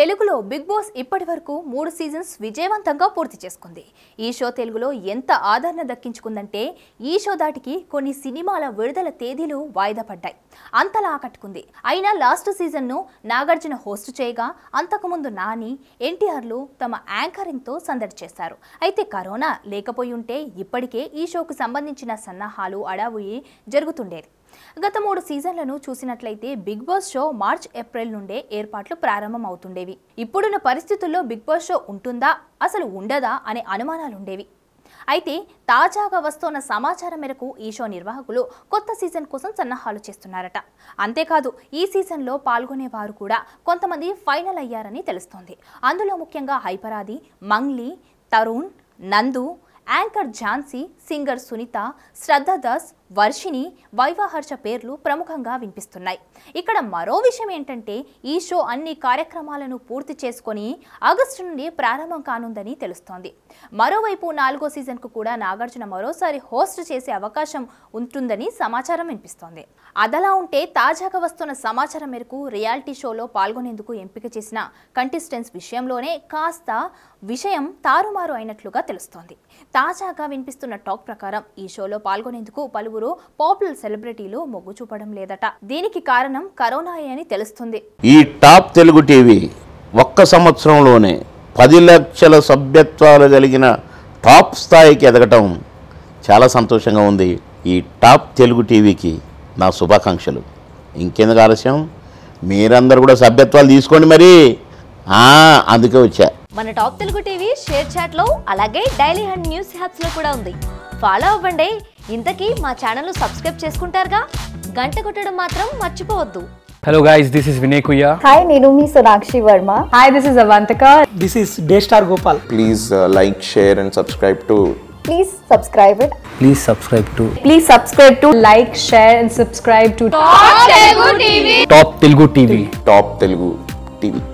తెలుగులో big boss ఇప్పటి వరకు మూడు సీజన్స్ విజయవంతంగా పూర్తి చేసుకుంది ఈ షో తెలుగులో ఎంత ఆదరణ దక్కించుకుందంటే ఈ షో దాటికి కొన్ని సినిమాల విడుదల తేదీలు వాయిదా పడ్డాయి అంతలా ఆకట్టుకుంది అయినా లాస్ట్ సీజన్ను నాగార్జున హోస్ట్ చేయగా అంతకుముందు నాని ఎన్టీఆర్లు తమ యాంకరింగ్తో సందడి చేశారు అయితే కరోనా లేకపోయి ఉంటే ఇప్పటికే ఈ షోకు సంబంధించిన సన్నాహాలు అడావుయి జరుగుతుండేది గత మూడు సీజన్లను చూసినట్లయితే Bigg Boss show March April నుండే ఏర్పాట్లు ప్రారంభం అవుతుండేవి ఇప్పుడున్న పరిస్థితుల్లో బిగ్ బాస్ షో ఉంటుందా అసలు ఉండదా అనే అనుమానాలుండేవి అయితే తాజాగా వస్తున్న సమాచారం మేరకు ఈ షో నిర్వాహకులు కొత్త సీజన్ కోసం సన్నాహాలు చేస్తున్నారట అంతేకాదు ఈ సీజన్లో పాల్గొనేవారు కూడా కొంతమంది ఫైనల్ అయ్యారని తెలుస్తోంది అందులో ముఖ్యంగా హైపరాది మంగ్లీ తరుణ్ నందు యాంకర్ ఝాన్సీ సింగర్ సునీత శ్రద్ధ దాస్ వర్షిణి వైవాహర్ష పేర్లు ప్రముఖంగా వినిపిస్తున్నాయి ఇక్కడ మరో విషయం ఏంటంటే ఈ షో అన్ని కార్యక్రమాలను పూర్తి చేసుకొని ఆగస్టు నుండి ప్రారంభం కానుందని తెలుస్తోంది మరోవైపు నాలుగో సీజన్కు కూడా నాగార్జున మరోసారి హోస్ట్ చేసే అవకాశం ఉంటుందని సమాచారం వినిపిస్తోంది అదలా ఉంటే తాజాగా వస్తున్న సమాచారం మేరకు రియాలిటీ షోలో పాల్గొనేందుకు ఎంపిక చేసిన కంటెస్టెంట్స్ విషయంలోనే కాస్త విషయం తారుమారు అయినట్లుగా తెలుస్తోంది తాజాగా వినిపిస్తున్న టాక్ ప్రకారం ఈ షోలో పాల్గొనేందుకు పలువురు పాపులర్ సెలబ్రిటీలు మొగ్గు చూపడం లేదట దీనికి కారణం కరోనా అని తెలుస్తుంది ఈ టాప్ తెలుగు టీవీ ఒక్క సంవత్సరంలోనే పది లక్షల సభ్యత్వాలు కలిగిన టాప్ స్థాయికి ఎదగటం చాలా సంతోషంగా ఉంది ఈ టాప్ తెలుగు టీవీకి నా శుభాకాంక్షలు ఇంకెందుకు ఆలస్యం మీరందరూ కూడా సభ్యత్వాలు తీసుకోండి మరి అందుకే వచ్చా మన top Telugu TV ShareChat లో అలాగే డైలీ హండ్ న్యూస్ లో కూడా ఉంది ఫాలో అవ్వండి ఇంతకీ మా ఛానల్ను సబ్స్క్రైబ్ చేసుకుంటారుగా గంట కొట్టడం మాత్రం మర్చిపోవద్దు hello guys this is Vinay కుయ్య హాయ్ నేను మీ Sonakshi Varma hi this is Avantika this is day star Gopal please like share and subscribe to please subscribe it please subscribe to please subscribe to like share and subscribe to top Telugu TV top Telugu TV top Telugu TV